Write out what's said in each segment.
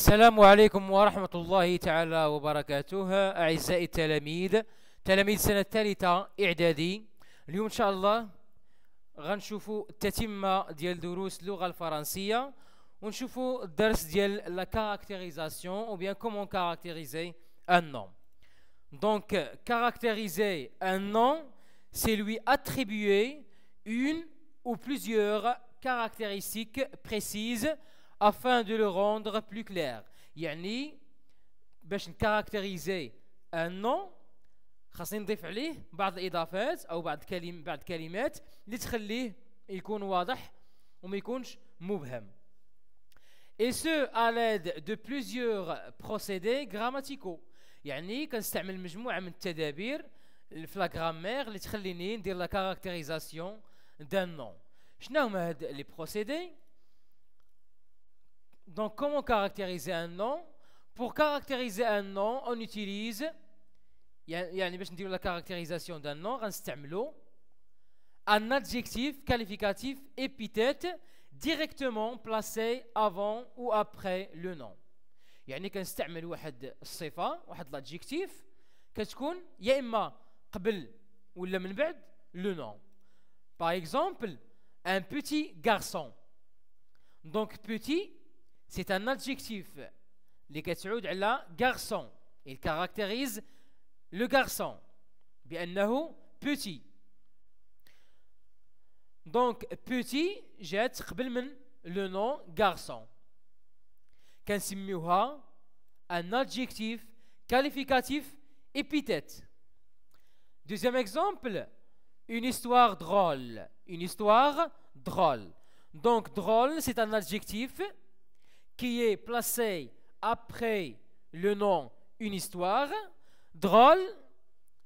Salam alaykum wa rahmatullahi ta'ala wa barakatouh. A'izzai talamid, talamid san al-thalitha i'dadi. Lyom insha'Allah, ghanchoufu at-tamma dial durous al-faransiya, voir le dars de la caractérisation ou bien comment caractériser un nom. Donc, caractériser un nom, c'est lui attribuer une ou plusieurs caractéristiques précises afin de le rendre plus clair. يعني باش نكاركتيريزي ان نو خاصني نضيف عليه بعض الاضافات او بعض كلم بعض كلمات اللي تخليه يكون واضح وما يكونش مبهم et ce à l'aide de plusieurs procédés grammaticaux يعني كنستعمل مجموعه من التدابير في لا غرامير اللي تخليني ندير لا كاركتيريزاسيون دان نو. شنو هما هاد لي بروسيدي donc comment caractériser un nom Pour caractériser un nom, on utilise a une نديروا de la caractérisation d'un nom, un adjectif qualificatif épithète directement placé avant ou après le nom يعني كنستعمل واحد الصفه واحد l'adjectif كتكون يا اما قبل ولا le nom par exemple un petit garçon donc petit c'est un adjectif. Les est là garçon. Il caractérise le garçon. bien petit. Donc, petit, j'ai le nom garçon. l'appelle un adjectif, qualificatif, épithète. Deuxième exemple, une histoire drôle. Une histoire drôle. Donc, drôle, c'est un adjectif qui est placé après le nom une histoire. Drôle,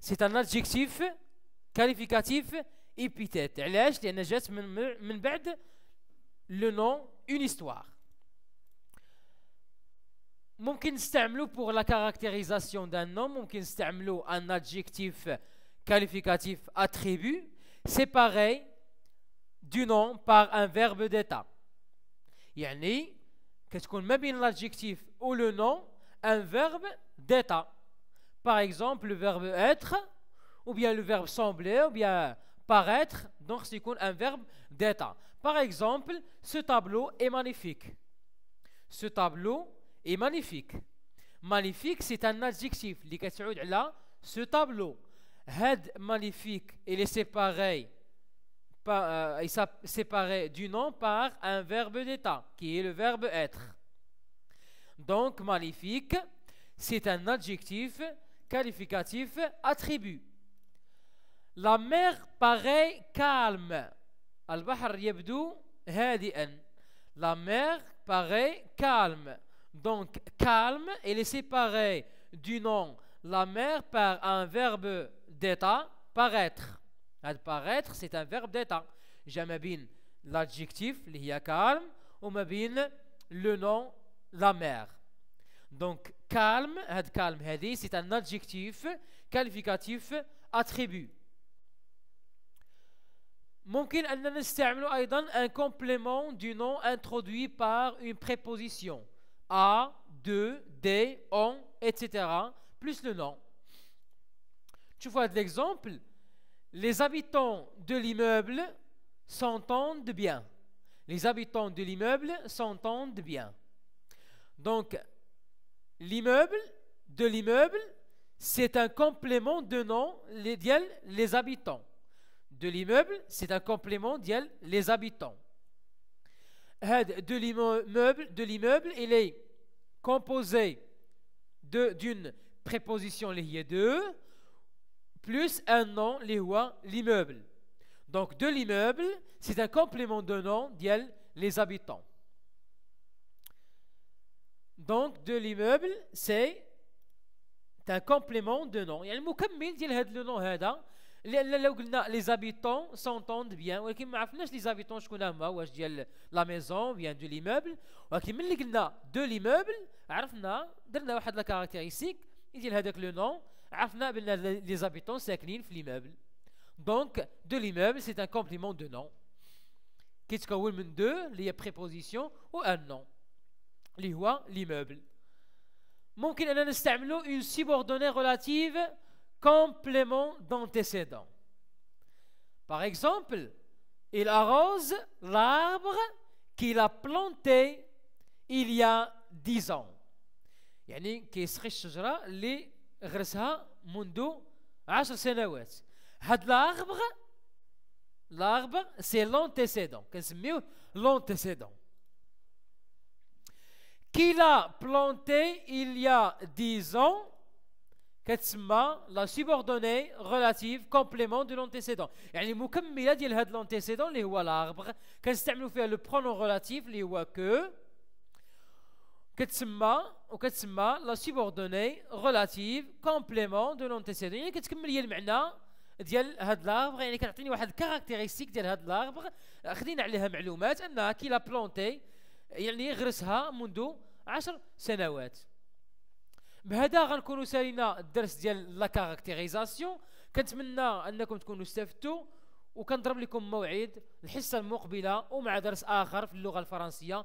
c'est un adjectif qualificatif épithète. le nom une histoire. ممكن نستعملو pour la caractérisation d'un nom, ممكن نستعملو un adjectif qualificatif attribut séparé du nom par un verbe d'état. يعني qu'on met bien l'adjectif ou le nom un verbe d'état par exemple le verbe être ou bien le verbe sembler ou bien paraître donc c'est un verbe d'état par exemple ce tableau est magnifique ce tableau est magnifique magnifique c'est un adjectif Là, ce tableau est magnifique il est séparé par, euh, séparé du nom par un verbe d'état, qui est le verbe être. Donc, maléfique, c'est un adjectif, qualificatif, attribut. La mer paraît calme. al La mer paraît calme. Donc, calme, il est séparé du nom la mer par un verbe d'état, paraître. Apparaître, c'est un verbe d'état. J'aime bien l'adjectif, calme, ou bien le nom, la mer. Donc, calme, calme, c'est un adjectif qualificatif attribut. ممكن أن نستعمل un complément du nom introduit par une préposition à, de, des, on, etc. plus le nom. Tu vois l'exemple les habitants de l'immeuble s'entendent bien. Les habitants de l'immeuble s'entendent bien. Donc, l'immeuble de l'immeuble, c'est un complément de nom, les, les habitants. De l'immeuble, c'est un complément les habitants. De l'immeuble, il est composé d'une préposition liée d'eux plus un nom l'immeuble. Donc de l'immeuble, c'est un complément de nom les habitants. Donc de l'immeuble, c'est un complément de nom. Il y a le le nom hein, hein. les habitants s'entendent bien. les habitants la maison vient de l'immeuble. de l'immeuble, la caractéristique, il le nom les habitants l'immeuble. Donc, de l'immeuble, c'est un complément de nom. Kitskawil min de, les prépositions ou un nom. l'immeuble. ممكن une subordonnée relative complément d'antécédent. Par exemple, il arrose l'arbre qu'il a planté il y a dix ans. يعني كيسقي Grâce à mon dou, à son l'arbre, c'est l'antécédent. Quinze l'antécédent qu'il a planté il y a dix ans. quest la subordonnée relative complément de l'antécédent? Et les comme il a dit l'antécédent, les ou à l'arbre. Qu'est-ce que nous faisons? Le pronom relatif, les ou que. quest que وكتسمى لا سوبوردوني ريلاتيف كومبليمون دو لونتيسيدون يعني كتكمل هي المعنى ديال هاد لاربغ يعني كتعطيني واحد الكاركتيريستيك ديال هاد لاربغ خدينا عليها معلومات انها كي لا بلونتي يعني غرسها منذ عشر سنوات بهذا غنكونوا سالينا الدرس ديال لا كاركتيريزاسيون كنتمنى انكم تكونوا استفدتوا وكنضرب لكم موعد الحصه المقبله ومع درس اخر في اللغه الفرنسيه